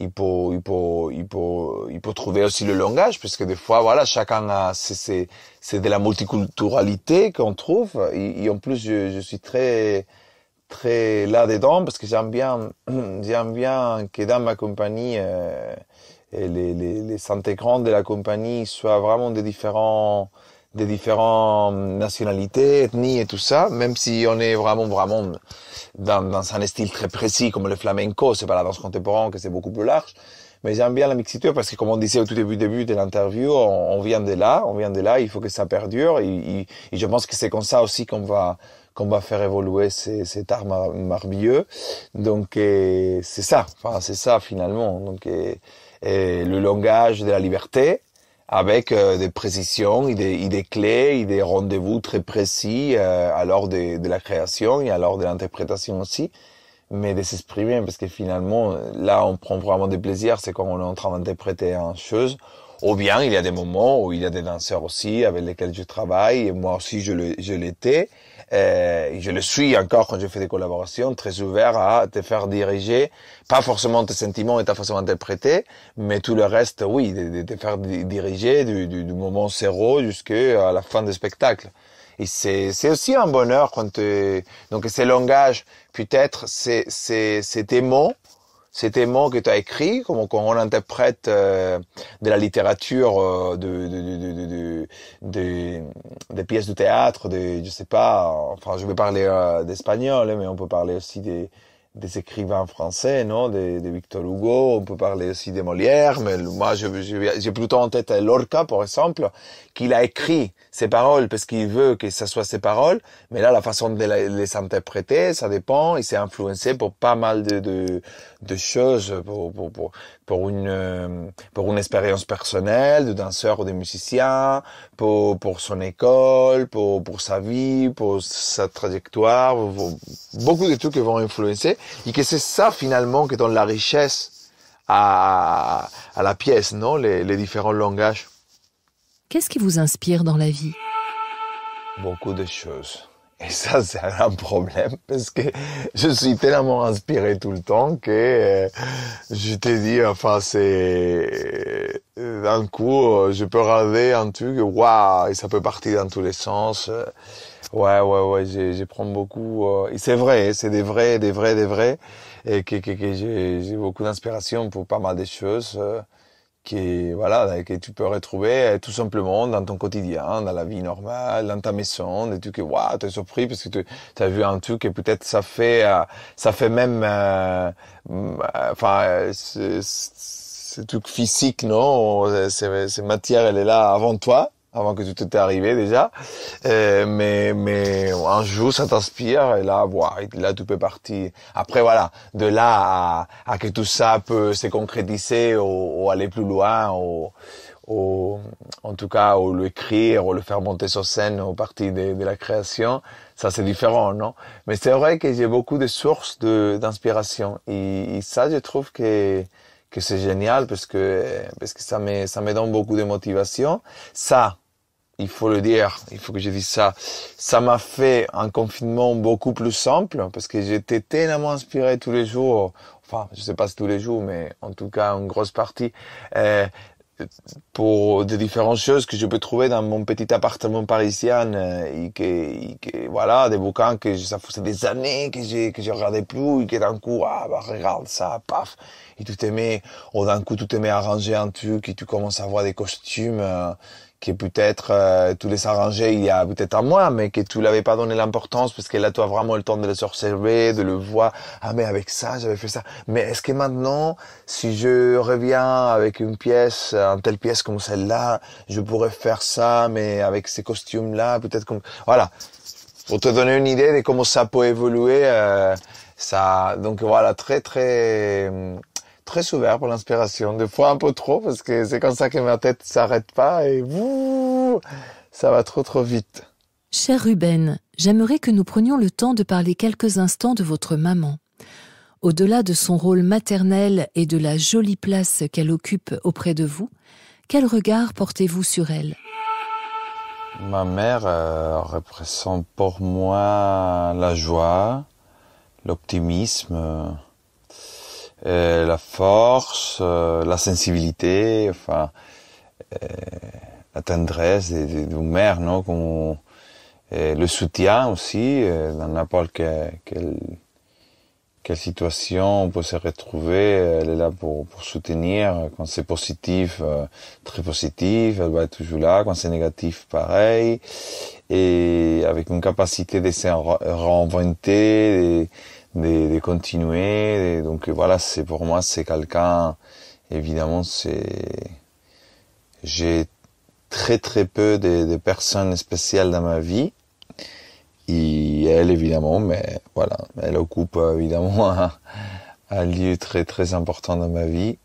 Il faut, il faut, il faut, il peut trouver aussi le langage parce que des fois, voilà, chacun a, c'est, c'est, de la multiculturalité qu'on trouve. Et, en plus, je, je suis très, très là-dedans parce que j'aime bien, j'aime bien que dans ma compagnie, euh, et les, les, les intégrants de la compagnie soient vraiment des différents, des différentes nationalités, ethnies et tout ça, même si on est vraiment vraiment dans, dans un style très précis comme le flamenco, c'est pas la danse contemporaine que c'est beaucoup plus large. Mais j'aime bien la mixité parce que, comme on disait au tout début, début de l'interview, on, vient de là, on vient de là. Il faut que ça perdure. Et, je pense que c'est comme ça aussi qu'on va qu'on va faire évoluer cet art Donc c'est ça, enfin c'est ça finalement. Donc le langage de la liberté, avec euh, des précisions et des, clés et des rendez-vous très précis euh, à l'heure de, la création et à l'heure de l'interprétation aussi, mais de s'exprimer parce que finalement, là, on prend vraiment des plaisirs, c'est quand on est en train d'interpréter une chose, ou bien, il y a des moments où il y a des danseurs aussi avec lesquels je travaille, et moi aussi je l'étais. Euh, je le suis encore quand je fais des collaborations, très ouvert à te faire diriger, pas forcément tes sentiments et ta façon d'interpréter, mais tout le reste, oui, de, te faire diriger du, du, moment zéro jusqu'à la fin du spectacle. Et c'est aussi un bonheur quand euh, donc ces langages, peut-être c'est c'est tes mots c'était mots que tu as écrit, comme on, on interprète euh, de la littérature, euh, de, des pièces de théâtre, de, je sais pas, enfin je vais parler euh, d'espagnol, hein, mais on peut parler aussi des, écrivains français, non, de, Victor Hugo, on peut parler aussi de Molière, mais moi j'ai plutôt en tête Lorca, par exemple, qu'il a écrit ses paroles parce qu'il veut que ça soit ses paroles. Mais là, la façon de les interpréter, ça dépend. Il s'est influencé pour pas mal de, de, de choses, pour, pour, pour, une, euh, pour une expérience personnelle de danseur ou de musicien, pour, pour son école, pour, pour sa vie, pour sa trajectoire, beaucoup de trucs qui vont influencer. Et que c'est ça finalement qui donne la richesse à, à la pièce, non les, les différents langages. Qu'est-ce qui vous inspire dans la vie Beaucoup de choses. Et ça, c'est un problème parce que je suis tellement inspiré tout le temps que euh, je t'ai dit, enfin, c'est euh, d'un coup, euh, je peux regarder un truc, waouh, et ça peut partir dans tous les sens. Ouais, ouais, ouais, j'ai prends beaucoup. c'est vrai, hein, c'est des vrais, des vrais, des vrais, et que, j'ai beaucoup d'inspiration pour pas mal de choses qui voilà que tu peux retrouver euh, tout simplement dans ton quotidien, dans la vie normale, dans ta maison, des trucs que waouh, t'es surpris parce que tu as vu un truc et peut-être ça fait euh, ça fait même euh, enfin ce, truc physique non, cette matière elle est là avant toi avant que tout était arrivé déjà. Euh, mais mais un jour ça t'inspire et là voilà, là tout peut partir. Après voilà, de là à, à que tout ça peut se concrétiser ou, ou aller plus loin ou, en tout cas ou l'écrire, ou le faire monter sur scène ou partir de, de, la création, ça c'est différent, non Mais c'est vrai que j'ai beaucoup de sources de d'inspiration et, et, ça je trouve que que c'est génial parce que parce que ça me ça me donne beaucoup de motivation. Ça il faut le dire, il faut que je dise ça. Ça m'a fait un confinement beaucoup plus simple parce que j'étais tellement inspiré tous les jours. Enfin, je sais pas si tous les jours, mais en tout cas, une grosse partie. Euh, pour des différentes choses que je peux trouver dans mon petit appartement parisien euh, et, que, et, que, voilà des bouquins que ça faisait des années que j'ai que je regardais plus et que d'un coup ah bah regarde ça paf et tout mis, ou d'un coup tout à arranger un truc et tu commences à voir des costumes euh, que peut-être euh, les arranger il y a peut-être un mois, mais que tu l'avais pas donné l'importance parce que là tu as vraiment le temps de les observer, de le voir. Ah mais avec ça j'avais fait ça. Mais est-ce que maintenant, si je reviens avec une pièce, une telle pièce comme celle-là, je pourrais faire ça, mais avec ces costumes-là, peut-être comme voilà. Pour te donner une idée de comment ça peut évoluer, euh, ça donc voilà très très très ouvert pour l'inspiration. Des fois un peu trop parce que c'est comme ça que ma tête s'arrête pas et vous ça va trop trop vite. Cher Ruben, j'aimerais que nous prenions le temps de parler quelques instants de votre maman. Au-delà de son rôle maternel et de la jolie place qu'elle occupe auprès de vous, quel regard portez-vous sur elle Ma mère euh, représente pour moi la joie, l'optimisme, euh, la force, euh, la sensibilité, enfin euh, la tendresse d'une mère, non Comme, le soutien aussi dans n'importe quelle, quelle, situation on peut se retrouver. Elle est là pour, pour soutenir. Quand c'est positif, très positif, elle va être toujours là. Quand c'est négatif, pareil. Et avec une capacité de se réinventer, de, de continuer. donc euh, voilà, c'est pour moi, c'est quelqu'un, évidemment, c'est, j'ai très très peu de, personnes spéciales dans ma vie. Et elle, évidemment, mais voilà, elle occupe euh, évidemment un, lieu très très important dans ma vie.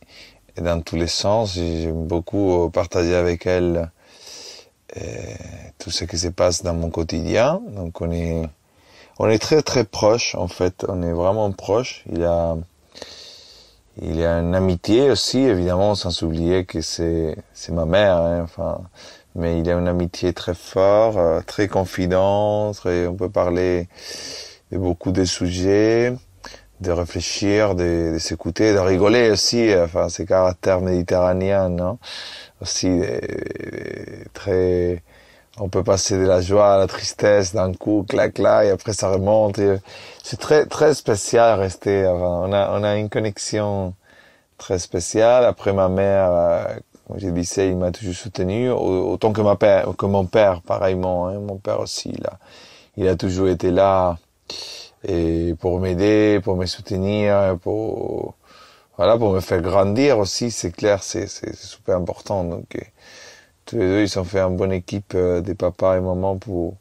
Et dans tous les sens, j'aime beaucoup euh, partager avec elle tout ce qui se passe dans mon quotidien. Donc on est on est très très proche en fait. On est vraiment proche. Il a il a une amitié aussi, évidemment, sans oublier que c'est c'est ma mère. Hein, enfin, mais il y a une amitié très forte, euh, très confidente on peut parler de beaucoup de sujets, de réfléchir, de, s'écouter, de rigoler aussi. Enfin, c'est caractères méditerranéen non hein, aussi euh, très on peut passer de la joie à la tristesse d'un coup, clac, clac, et après ça remonte. Euh, c'est très, très spécial rester. On a, on a une connexion très spéciale. Après, ma mère, euh, comme j'ai dit, il m'a toujours soutenu, autant que ma père, que mon père, pareillement. Hein. mon père aussi, là, il a toujours été là et pour m'aider, pour me soutenir, pour voilà, pour me faire grandir aussi. C'est clair, c'est, c'est super important. Donc tous les deux, ils ont fait une bonne équipe euh, des papas et mamans pour,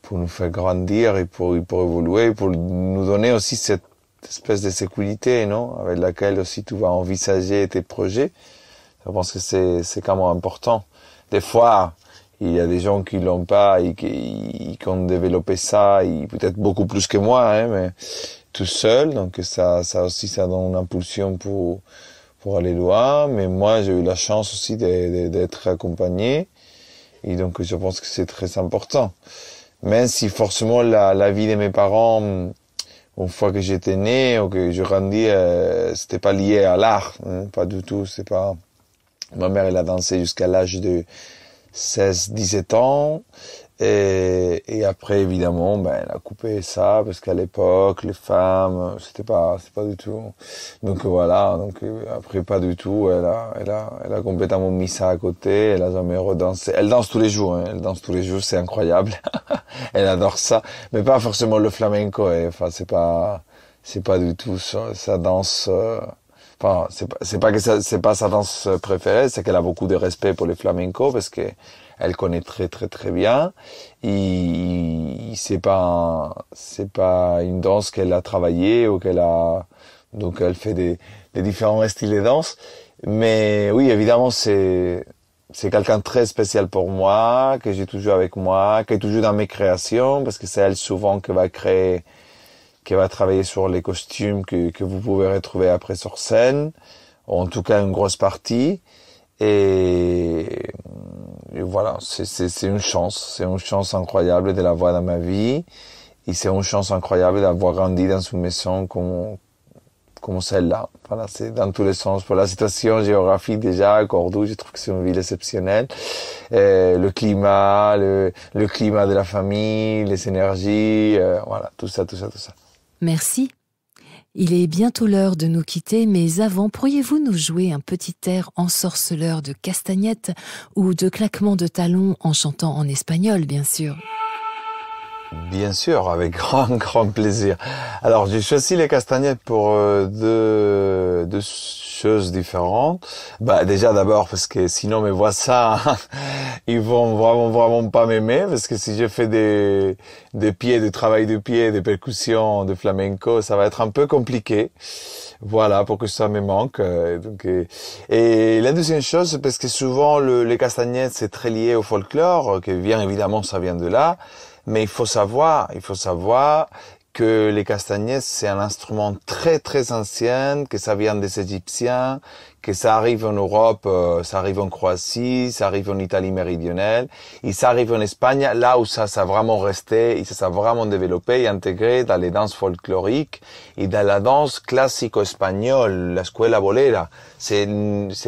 pour nous faire grandir et pour, pour évoluer, pour nous donner aussi cette espèce de sécurité, non? Avec laquelle aussi tu vas envisager tes projets. Je pense que c'est, c'est quand même important. Des fois, il y a des gens qui l'ont pas et qui, qui ont développé ça, peut-être beaucoup plus que moi, hein, mais tout seul. Donc ça, ça aussi, ça donne une impulsion pour, pour aller loin, mais moi j'ai eu la chance aussi d'être accompagné, et donc je pense que c'est très important. Même si forcément la, vie de mes parents, hum, une fois que j'étais né ou que je grandis, euh, c'était pas lié à l'art, hum, pas du tout, c'est pas... Ma mère, elle a dansé jusqu'à l'âge de 16-17 ans. Et, et après, évidemment, ben, elle a coupé ça parce qu'à l'époque, les femmes, c'était pas, c'est pas du tout. Donc voilà. Donc euh, après, pas du tout. Elle a, elle a, elle a complètement mis ça à côté. Elle a jamais redansé. Elle danse tous les jours. Hein. Elle danse tous les jours. C'est incroyable. elle adore ça, mais pas forcément le flamenco. Hein. enfin, c'est pas, c'est pas du tout ça. danse. Euh, enfin, c'est pas, c'est pas que c'est pas sa danse préférée. C'est qu'elle a beaucoup de respect pour les flamencos parce que elle connaît très très très bien. Il, c'est pas c'est pas une danse qu'elle a travaillée ou qu'elle a donc elle fait des, des différents styles de danse. Mais oui, évidemment, c'est c'est quelqu'un très spécial pour moi, que j'ai toujours avec moi, qui est toujours dans mes créations, parce que c'est elle souvent qui va créer, qui va travailler sur les costumes que, que vous pouvez retrouver après sur scène, ou en tout cas une grosse partie. Et voilà, c'est une chance, c'est une chance incroyable de l'avoir dans ma vie, et c'est une chance incroyable d'avoir grandi dans une maison comme, comme celle-là. Voilà, c'est dans tous les sens. Pour la situation géographique déjà, Cordoue, je trouve que c'est une ville exceptionnelle. le climat, le, le, climat de la famille, les énergies, euh, voilà, tout ça, tout ça, tout ça. Merci il est bientôt l'heure de nous quitter, mais avant, pourriez-vous nous jouer un petit air ensorceleur de castagnettes ou de claquement de talons en chantant en espagnol, bien sûr? Bien sûr, avec grand, grand plaisir. Alors, j'ai choisi les castagnettes pour euh, deux, deux choses différentes. Bah, déjà d'abord parce que sinon mes voisins, ils vont vraiment, vraiment pas m'aimer parce que si je fais des, des pieds, du travail de pied, des percussions, de flamenco, ça va être un peu compliqué. Voilà, pour que ça me manque. Euh, et, la deuxième chose, parce que souvent les castagnettes, c'est très lié au folklore, euh, que bien évidemment, ça vient de là. Mais il faut savoir, il faut savoir que les castagnettes, c'est un instrument très très ancien, que ça vient des Égyptiens, que ça arrive en Europe, euh, ça arrive en Croatie, ça arrive en Italie méridionale, et ça arrive en Espagne, là où ça s'est vraiment resté, et ça s'est vraiment développé et intégré dans les danses folkloriques et dans la danse classico-espagnole, la escuela bolera c'est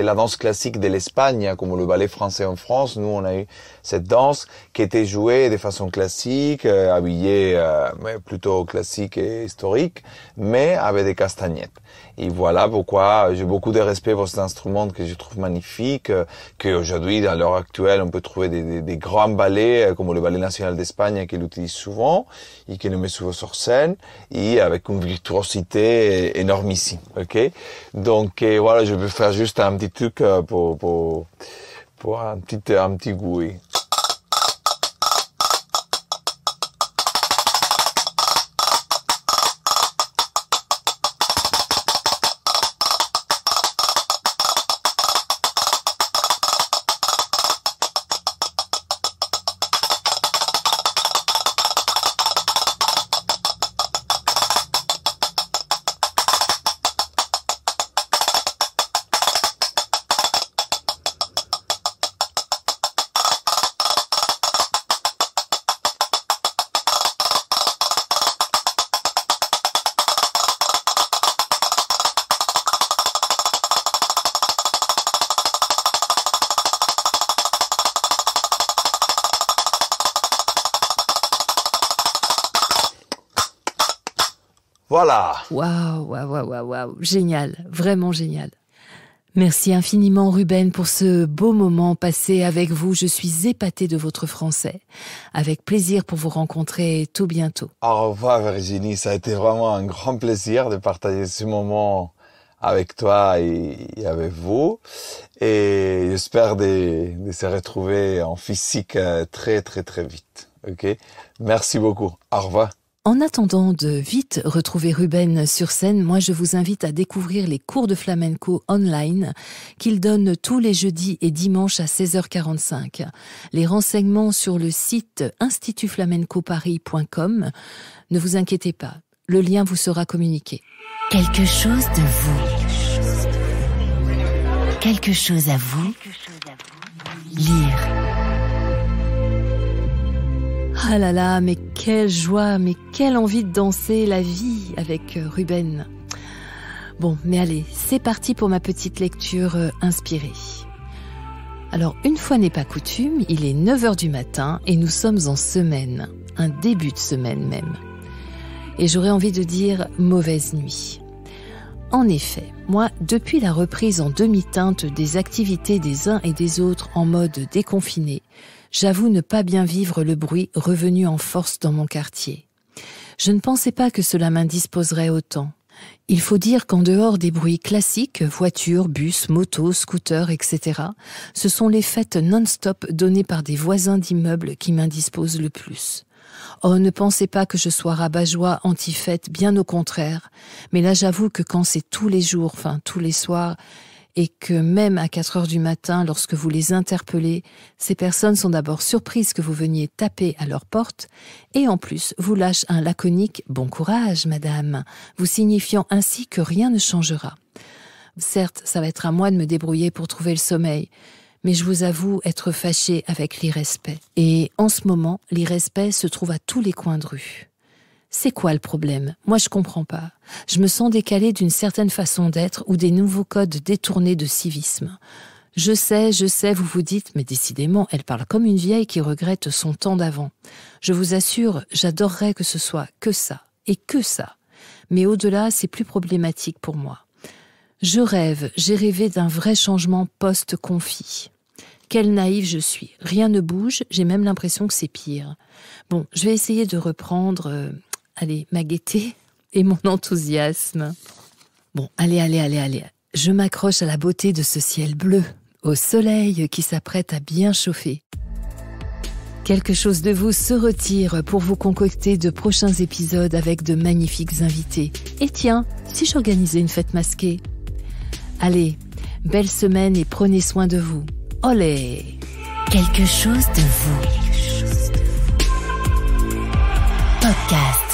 la danse classique de l'Espagne, hein, comme le ballet français en France. Nous, on a eu cette danse qui était jouée de façon classique, euh, habillée euh, mais plutôt classique et historique, mais avec des castagnettes. Et voilà pourquoi j'ai beaucoup de respect pour cet instrument que je trouve magnifique, euh, qu'aujourd'hui, dans l'heure actuelle, on peut trouver des, des, grands ballets, euh, comme le ballet national d'Espagne, qui l'utilise souvent, et qui le met souvent sur scène, et avec une virtuosité énormissime. ok Donc voilà, je më fërë gjithë të amë ditë të kë, po, po, po amë ditë, amë gujë. Waouh, waouh, waouh, waouh, génial, vraiment génial. Merci infiniment Ruben pour ce beau moment passé avec vous. Je suis épatée de votre français. Avec plaisir pour vous rencontrer tout bientôt. Au revoir Virginie, ça a été vraiment un grand plaisir de partager ce moment avec toi et avec vous. Et j'espère de, de se retrouver en physique euh, très très très vite. Ok Merci beaucoup. Au revoir. En attendant de vite retrouver Ruben sur scène, moi je vous invite à découvrir les cours de flamenco online qu'il donne tous les jeudis et dimanches à 16h45. Les renseignements sur le site institutflamencoparis.com. Ne vous inquiétez pas, le lien vous sera communiqué. Quelque chose de vous. Quelque chose à vous. Lire. Ah là là, mais quelle joie, mais quelle envie de danser la vie avec euh, Ruben. Bon, mais allez, c'est parti pour ma petite lecture euh, inspirée. Alors, une fois n'est pas coutume, il est 9h du matin et nous sommes en semaine, un début de semaine même. Et j'aurais envie de dire mauvaise nuit. En effet, moi, depuis la reprise en demi-teinte des activités des uns et des autres en mode déconfiné, j'avoue ne pas bien vivre le bruit revenu en force dans mon quartier. Je ne pensais pas que cela m'indisposerait autant. Il faut dire qu'en dehors des bruits classiques, voitures, bus, motos, scooters, etc., ce sont les fêtes non-stop données par des voisins d'immeubles qui m'indisposent le plus. Oh, ne pensez pas que je sois rabat-joie, anti-fête, bien au contraire. Mais là, j'avoue que quand c'est tous les jours, enfin, tous les soirs, et que même à 4 heures du matin, lorsque vous les interpellez, ces personnes sont d'abord surprises que vous veniez taper à leur porte, et en plus vous lâchent un laconique Bon courage, madame, vous signifiant ainsi que rien ne changera. Certes, ça va être à moi de me débrouiller pour trouver le sommeil, mais je vous avoue être fâchée avec l'irrespect. Et en ce moment, l'irrespect se trouve à tous les coins de rue c'est quoi le problème Moi, je comprends pas. Je me sens décalée d'une certaine façon d'être ou des nouveaux codes détournés de civisme. Je sais, je sais, vous vous dites, mais décidément, elle parle comme une vieille qui regrette son temps d'avant. Je vous assure, j'adorerais que ce soit que ça, et que ça. Mais au-delà, c'est plus problématique pour moi. Je rêve, j'ai rêvé d'un vrai changement post-confit. Quelle naïve je suis. Rien ne bouge, j'ai même l'impression que c'est pire. Bon, je vais essayer de reprendre euh, Allez, ma gaieté et mon enthousiasme. Bon, allez, allez, allez, allez. Je m'accroche à la beauté de ce ciel bleu, au soleil qui s'apprête à bien chauffer. Quelque chose de vous se retire pour vous concocter de prochains épisodes avec de magnifiques invités. Et tiens, si j'organisais une fête masquée Allez, belle semaine et prenez soin de vous. Olé Quelque chose de vous. Podcast.